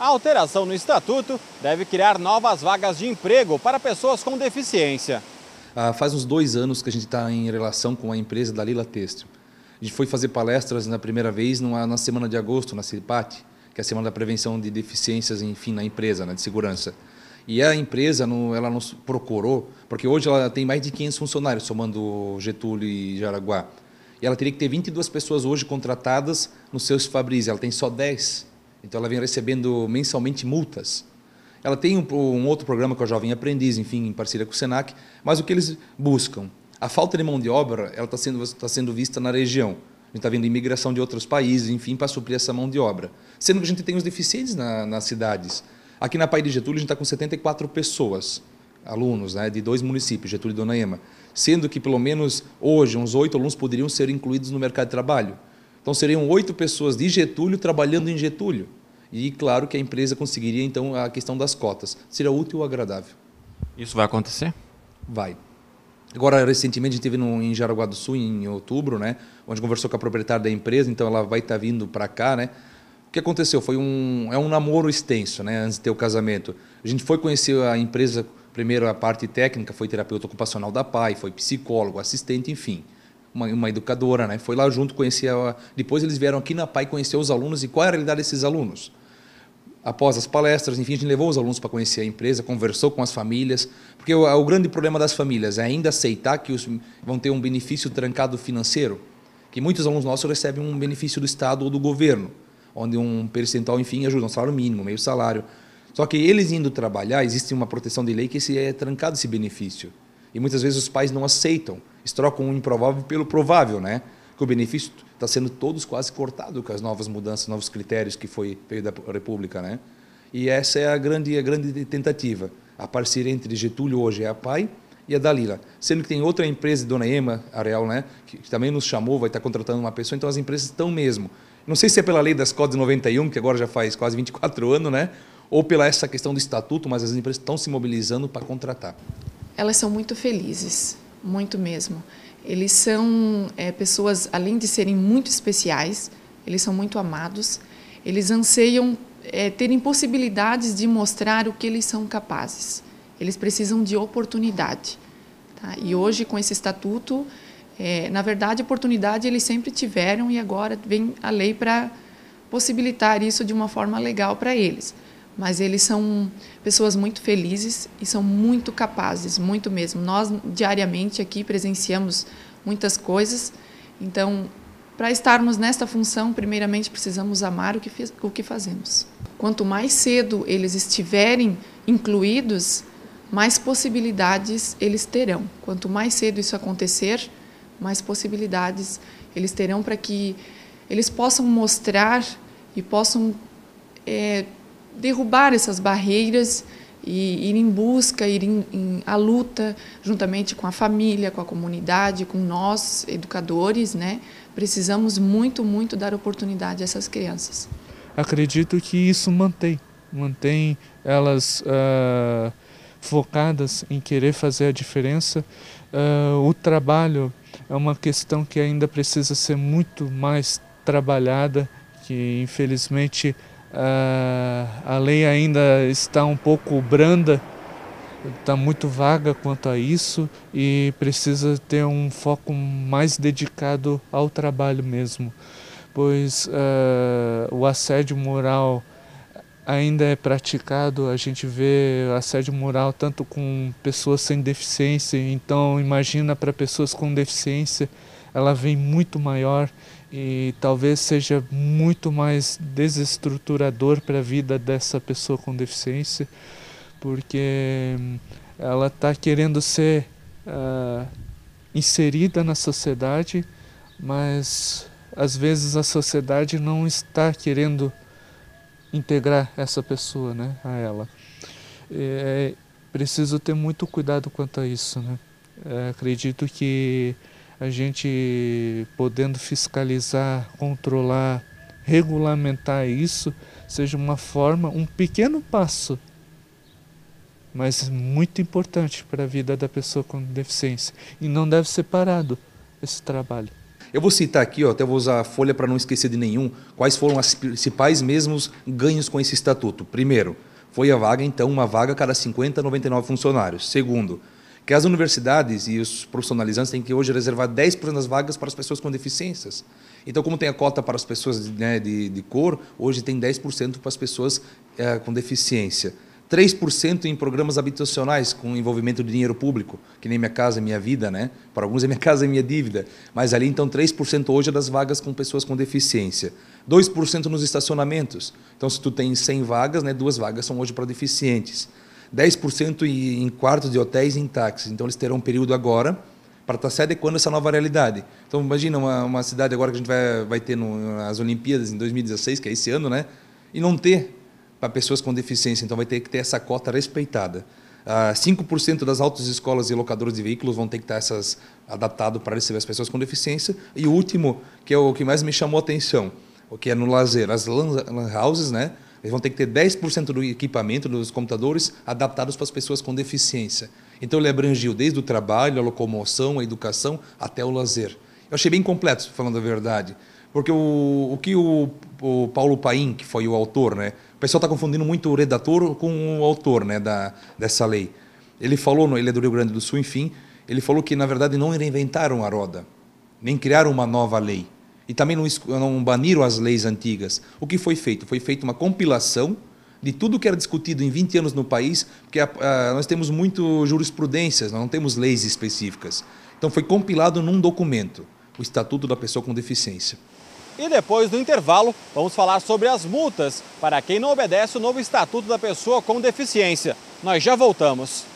A alteração no estatuto deve criar novas vagas de emprego para pessoas com deficiência. Ah, faz uns dois anos que a gente está em relação com a empresa da Lila Têxtil. A gente foi fazer palestras na primeira vez numa, na semana de agosto, na CIPAT, que é a Semana da Prevenção de Deficiências, enfim, na empresa, né, de segurança. E a empresa, ela nos procurou, porque hoje ela tem mais de 500 funcionários, somando Getúlio e Jaraguá. E ela teria que ter 22 pessoas hoje contratadas no seus Fabris, ela tem só 10. Então ela vem recebendo mensalmente multas. Ela tem um, um, outro programa com é a Jovem Aprendiz, enfim, em parceria com o Senac, mas o que eles buscam? A falta de mão de obra ela está sendo, tá sendo vista na região. A gente está vendo imigração de outros países, enfim, para suprir essa mão de obra. Sendo que a gente tem os deficientes na, nas cidades. Aqui na Pai de Getúlio, a gente está com 74 pessoas, alunos, né, de dois municípios, Getúlio e Dona Ema. Sendo que, pelo menos hoje, uns oito alunos poderiam ser incluídos no mercado de trabalho. Então seriam oito pessoas de Getúlio trabalhando em Getúlio. E claro que a empresa conseguiria então a questão das cotas. Seria útil ou agradável. Isso vai acontecer? Vai. Agora, recentemente, a gente teve em Jaraguá do Sul, em outubro, né? Onde conversou com a proprietária da empresa, então ela vai estar tá vindo para cá, né? O que aconteceu? Foi um, é um namoro extenso, né? Antes de ter o casamento. A gente foi conhecer a empresa, primeiro a parte técnica, foi terapeuta ocupacional da PAI, foi psicólogo, assistente, enfim uma, uma, educadora, né? Foi lá junto, conhecia. Depois eles vieram aqui na PAI conhecer os alunos e qual era é a realidade desses alunos. Após as palestras, enfim, a gente levou os alunos para conhecer a empresa, conversou com as famílias, porque o, o grande problema das famílias é ainda aceitar que os, vão ter um benefício trancado financeiro, que muitos alunos nossos recebem um benefício do Estado ou do governo, onde um percentual, enfim, ajuda um salário mínimo, meio salário. Só que eles indo trabalhar, existe uma proteção de lei que se é trancado esse benefício e muitas vezes os pais não aceitam. Eles trocam o improvável pelo provável, né? Que o benefício está sendo todos quase cortado com as novas mudanças, novos critérios que foi veio da República, né? E essa é a grande a grande tentativa, a parceria entre Getúlio hoje é a Pai e a Dalila, sendo que tem outra empresa, Dona Ema Areal, né? Que, que também nos chamou, vai estar tá contratando uma pessoa. Então as empresas estão mesmo. Não sei se é pela lei das Codes de 91, que agora já faz quase 24 anos, né? Ou pela essa questão do estatuto, mas as empresas estão se mobilizando para contratar elas são muito felizes, muito mesmo. Eles são é, pessoas, além de serem muito especiais, eles são muito amados, eles anseiam é, terem possibilidades de mostrar o que eles são capazes. Eles precisam de oportunidade. Tá? E hoje, com esse estatuto, é, na verdade, oportunidade eles sempre tiveram e agora vem a lei para possibilitar isso de uma forma legal para eles. Mas eles são pessoas muito felizes e são muito capazes, muito mesmo. Nós diariamente aqui presenciamos muitas coisas. Então, para estarmos nesta função, primeiramente precisamos amar o que, fiz, o que fazemos. Quanto mais cedo eles estiverem incluídos, mais possibilidades eles terão. Quanto mais cedo isso acontecer, mais possibilidades eles terão para que eles possam mostrar e possam é, derrubar essas barreiras e ir em busca, ir em, em, luta, juntamente com a família, com a comunidade, com nós, educadores, né? Precisamos muito, muito dar oportunidade a essas crianças. Acredito que isso mantém, mantém elas uh, focadas em querer fazer a diferença. Uh, o trabalho é uma questão que ainda precisa ser muito mais trabalhada, que infelizmente ah, a lei ainda está um pouco branda, está muito vaga quanto a isso e precisa ter um foco mais dedicado ao trabalho mesmo, pois uh, o assédio moral ainda é praticado, a gente vê assédio moral tanto com pessoas sem deficiência, então imagina para pessoas com deficiência, ela vem muito maior e talvez seja muito mais desestruturador para a vida dessa pessoa com deficiência, porque hum, ela está querendo ser uh, inserida na sociedade, mas às vezes a sociedade não está querendo integrar essa pessoa, né, a ela. É preciso ter muito cuidado quanto a isso, né. É, acredito que a gente podendo fiscalizar, controlar, regulamentar isso, seja uma forma, um pequeno passo, mas muito importante para a vida da pessoa com deficiência. E não deve ser parado esse trabalho. Eu vou citar aqui, ó, até vou usar a folha para não esquecer de nenhum, quais foram as principais mesmos ganhos com esse estatuto. Primeiro, foi a vaga, então, uma vaga a cada 50 99 funcionários. Segundo, porque as universidades e os profissionalizantes têm que hoje reservar 10% das vagas para as pessoas com deficiências. Então, como tem a cota para as pessoas né, de, de, cor, hoje tem 10% para as pessoas é, com deficiência. 3% em programas habitacionais com envolvimento de dinheiro público, que nem Minha Casa é Minha Vida, né? Para alguns é Minha Casa é Minha Dívida. Mas ali, então, 3% hoje é das vagas com pessoas com deficiência. 2% nos estacionamentos. Então, se tu tem 100 vagas, né, duas vagas são hoje para deficientes. 10% em, em quartos de hotéis e em táxis. Então, eles terão um período agora para estar se adequando a essa nova realidade. Então, imagina uma, uma cidade agora que a gente vai, vai ter no, as Olimpíadas em 2016, que é esse ano, né? e não ter para pessoas com deficiência. Então, vai ter que ter essa cota respeitada. Ah, 5% das altas escolas e locadoras de veículos vão ter que estar essas adaptado para receber as pessoas com deficiência. E o último, que é o que mais me chamou a atenção, o que é no lazer, as lan houses, né? Eles vão ter que ter 10% do equipamento, dos computadores, adaptados para as pessoas com deficiência. Então ele abrangiu desde o trabalho, a locomoção, a educação, até o lazer. Eu achei bem completo, falando a verdade. Porque o, o que o, o, Paulo Paim, que foi o autor, né? O pessoal está confundindo muito o redator com o autor né, da, dessa lei. Ele falou, ele é do Rio Grande do Sul, enfim, ele falou que, na verdade, não reinventaram a roda, nem criaram uma nova lei e também não, não baniram as leis antigas. O que foi feito? Foi feita uma compilação de tudo que era discutido em 20 anos no país, porque a, a, nós temos muito jurisprudências, nós não temos leis específicas. Então foi compilado num documento, o Estatuto da Pessoa com Deficiência. E depois do intervalo, vamos falar sobre as multas para quem não obedece o novo Estatuto da Pessoa com Deficiência. Nós já voltamos.